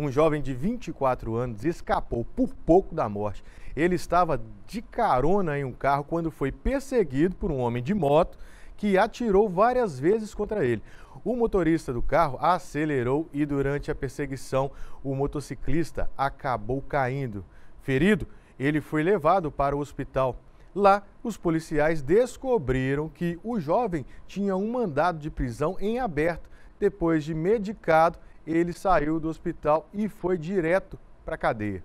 um jovem de 24 anos escapou por pouco da morte. Ele estava de carona em um carro quando foi perseguido por um homem de moto que atirou várias vezes contra ele. O motorista do carro acelerou e, durante a perseguição, o motociclista acabou caindo. Ferido, ele foi levado para o hospital. Lá, os policiais descobriram que o jovem tinha um mandado de prisão em aberto depois de medicado ele saiu do hospital e foi direto para a cadeia.